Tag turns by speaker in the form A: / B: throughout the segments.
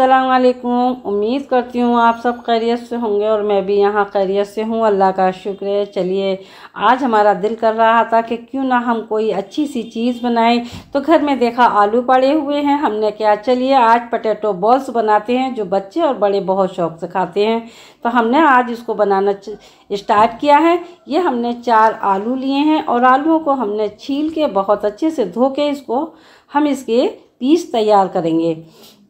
A: अलकुम उम्मीद करती हूँ आप सब खैरियत से होंगे और मैं भी यहाँ खैरियत से हूँ अल्लाह का शुक्र है चलिए आज हमारा दिल कर रहा था कि क्यों ना हम कोई अच्छी सी चीज़ बनाएं तो घर में देखा आलू पड़े हुए हैं हमने क्या चलिए आज पटेटो बॉल्स बनाते हैं जो बच्चे और बड़े बहुत शौक से खाते हैं तो हमने आज इसको बनाना इस्टार्ट किया है ये हमने चार आलू लिए हैं और आलूओं को हमने छील के बहुत अच्छे से धो के इसको हम इसके पीस तैयार करेंगे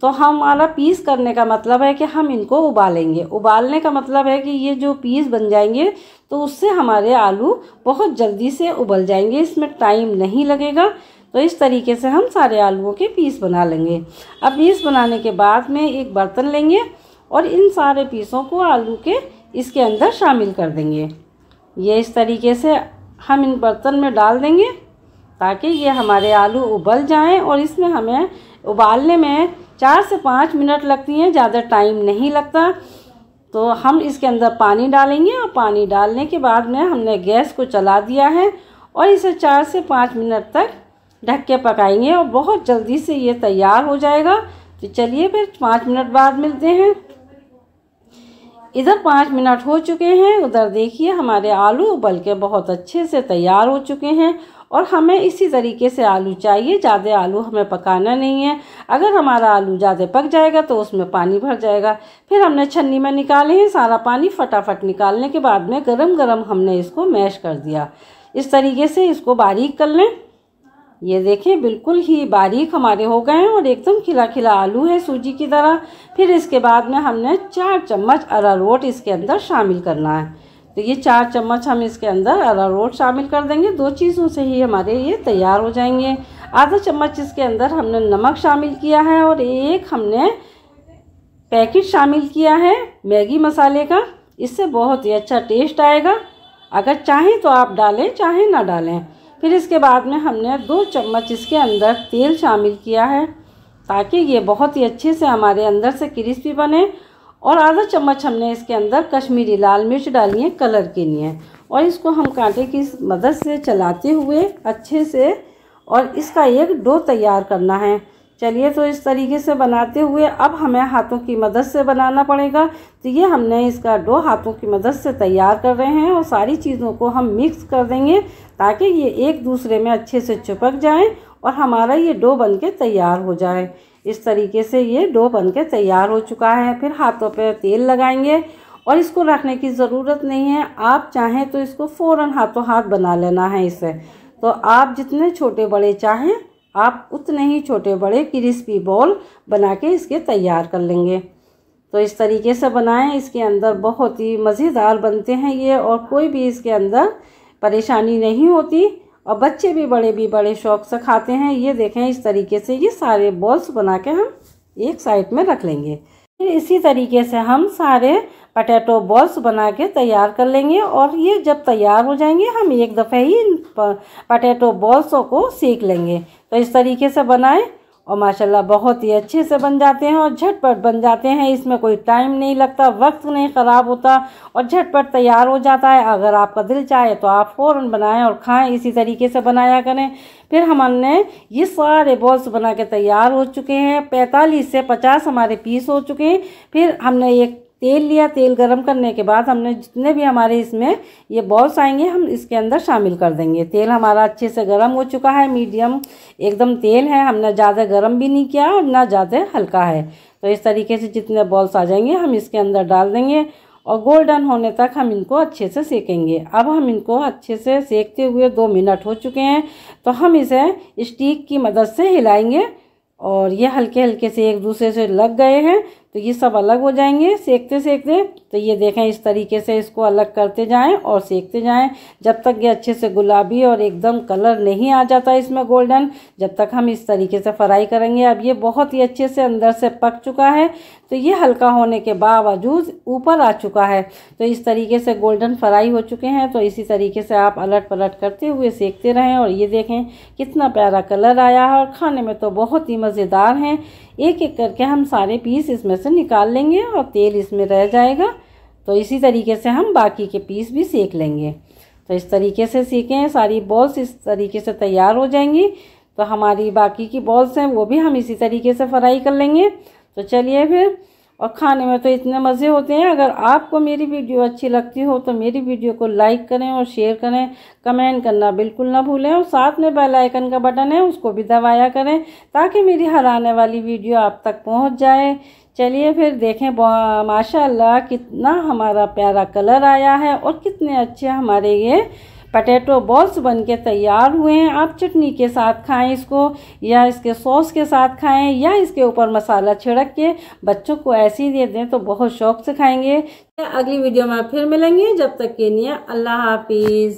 A: तो हमारा पीस करने का मतलब है कि हम इनको उबालेंगे उबालने का मतलब है कि ये जो पीस बन जाएंगे तो उससे हमारे आलू बहुत जल्दी से उबल जाएंगे इसमें टाइम नहीं लगेगा तो इस तरीके से हम सारे आलूओं के पीस बना लेंगे अब पीस बनाने के बाद में एक बर्तन लेंगे और इन सारे पीसों को आलू के इसके अंदर शामिल कर देंगे ये इस तरीके से हम इन बर्तन में डाल देंगे ताकि ये हमारे आलू उबल जाएं और इसमें हमें उबालने में चार से पाँच मिनट लगती हैं ज़्यादा टाइम नहीं लगता तो हम इसके अंदर पानी डालेंगे और पानी डालने के बाद में हमने गैस को चला दिया है और इसे चार से पाँच मिनट तक ढक के पकाएंगे और बहुत जल्दी से ये तैयार हो जाएगा तो चलिए फिर पाँच मिनट बाद मिलते हैं इधर पाँच मिनट हो चुके हैं उधर देखिए हमारे आलू उबल के बहुत अच्छे से तैयार हो चुके हैं और हमें इसी तरीके से आलू चाहिए ज़्यादा आलू हमें पकाना नहीं है अगर हमारा आलू ज़्यादा पक जाएगा तो उसमें पानी भर जाएगा फिर हमने छन्नी में निकाले हैं सारा पानी फटाफट निकालने के बाद में गर्म गर्म हमने इसको मैश कर दिया इस तरीके से इसको बारीक कर लें ये देखें बिल्कुल ही बारीक हमारे हो गए हैं और एकदम खिला खिला आलू है सूजी की तरह फिर इसके बाद में हमने चार चम्मच अरारोट इसके अंदर शामिल करना है तो ये चार चम्मच हम इसके अंदर अरारोट शामिल कर देंगे दो चीज़ों से ही हमारे ये तैयार हो जाएंगे आधा चम्मच इसके अंदर हमने नमक शामिल किया है और एक हमने पैकेट शामिल किया है मैगी मसाले का इससे बहुत ही अच्छा टेस्ट आएगा अगर चाहें तो आप डालें चाहें ना डालें फिर इसके बाद में हमने दो चम्मच इसके अंदर तेल शामिल किया है ताकि ये बहुत ही अच्छे से हमारे अंदर से क्रिस्पी बने और आधा चम्मच हमने इसके अंदर कश्मीरी लाल मिर्च डाली है कलर के लिए और इसको हम कांटे की मदद से चलाते हुए अच्छे से और इसका एक डो तैयार करना है चलिए तो इस तरीके से बनाते हुए अब हमें हाथों की मदद से बनाना पड़ेगा तो ये हमने इसका डो हाथों की मदद से तैयार कर रहे हैं और सारी चीज़ों को हम मिक्स कर देंगे ताकि ये एक दूसरे में अच्छे से चिपक जाए और हमारा ये डो बन के तैयार हो जाए इस तरीके से ये डो बन के तैयार हो चुका है फिर हाथों पे तेल लगाएंगे और इसको रखने की ज़रूरत नहीं है आप चाहें तो इसको फ़ौर हाथों हाथ बना लेना है इसे तो आप जितने छोटे बड़े चाहें आप उतने ही छोटे बड़े क्रिस्पी बॉल बना के इसके तैयार कर लेंगे तो इस तरीके से बनाएं इसके अंदर बहुत ही मज़ेदार बनते हैं ये और कोई भी इसके अंदर परेशानी नहीं होती और बच्चे भी बड़े भी बड़े शौक से खाते हैं ये देखें इस तरीके से ये सारे बॉल्स बना के हम एक साइड में रख लेंगे फिर इसी तरीके से हम सारे पटेटो बॉल्स बना के तैयार कर लेंगे और ये जब तैयार हो जाएंगे हम एक दफ़े ही पटेटो पटैटो बॉल्सों को सेक लेंगे तो इस तरीके से बनाएं और माशाल्लाह बहुत ही अच्छे से बन जाते हैं और झटपट बन जाते हैं इसमें कोई टाइम नहीं लगता वक्त नहीं ख़राब होता और झटपट तैयार हो जाता है अगर आपका दिल चाहे तो आप फ़ौर बनाएं और खाएं इसी तरीके से बनाया करें फिर हमने ये सारे बॉल्स बना के तैयार हो चुके हैं पैंतालीस से पचास हमारे पीस हो चुके हैं फिर हमने एक तेल लिया तेल गरम करने के बाद हमने जितने भी हमारे इसमें ये बॉल्स आएंगे हम इसके अंदर शामिल कर देंगे तेल हमारा अच्छे से गर्म हो चुका है मीडियम एकदम तेल है हमने ज़्यादा गर्म भी नहीं किया और ना ज़्यादा हल्का है तो इस तरीके से जितने बॉल्स आ जाएंगे हम इसके अंदर डाल देंगे और गोल्डन होने तक हम इनको अच्छे से सेकेंगे अब हम इनको अच्छे से सेकते हुए दो मिनट हो चुके हैं तो हम इसे स्टीक की मदद से हिलाएंगे और ये हल्के हल्के से एक दूसरे से लग गए हैं तो ये सब अलग हो जाएंगे सेकते सेकते तो ये देखें इस तरीके से इसको अलग करते जाएं और सेकते जाएं जब तक ये अच्छे से गुलाबी और एकदम कलर नहीं आ जाता इसमें गोल्डन जब तक हम इस तरीके से फ्राई करेंगे अब ये बहुत ही अच्छे से अंदर से पक चुका है तो ये हल्का होने के बावजूद ऊपर आ चुका है तो इस तरीके से गोल्डन फ्राई हो चुके हैं तो इसी तरीके से आप अलट पलट करते हुए सेकते रहें और ये देखें कितना प्यारा कलर आया है और खाने में तो बहुत ही मज़ेदार हैं एक एक करके हम सारे पीस इसमें से निकाल लेंगे और तेल इसमें रह जाएगा तो इसी तरीके से हम बाकी के पीस भी सेक लेंगे तो इस तरीके से सीखें सारी बॉल्स इस तरीके से तैयार हो जाएंगी तो हमारी बाकी की बॉल्स हैं वो भी हम इसी तरीके से फ्राई कर लेंगे तो चलिए फिर और खाने में तो इतने मज़े होते हैं अगर आपको मेरी वीडियो अच्छी लगती हो तो मेरी वीडियो को लाइक करें और शेयर करें कमेंट करना बिल्कुल ना भूलें और साथ में बेल आइकन का बटन है उसको भी दबाया करें ताकि मेरी हर आने वाली वीडियो आप तक पहुंच जाए चलिए फिर देखें माशाल्लाह कितना हमारा प्यारा कलर आया है और कितने अच्छे हमारे ये पटेटो बॉल्स बन के तैयार हुए हैं आप चटनी के साथ खाएं इसको या इसके सॉस के साथ खाएं या इसके ऊपर मसाला छिड़क के बच्चों को ऐसे ही दे दें तो बहुत शौक से खाएंगे अगली वीडियो में फिर मिलेंगे जब तक के लिए अल्लाह हाफिज़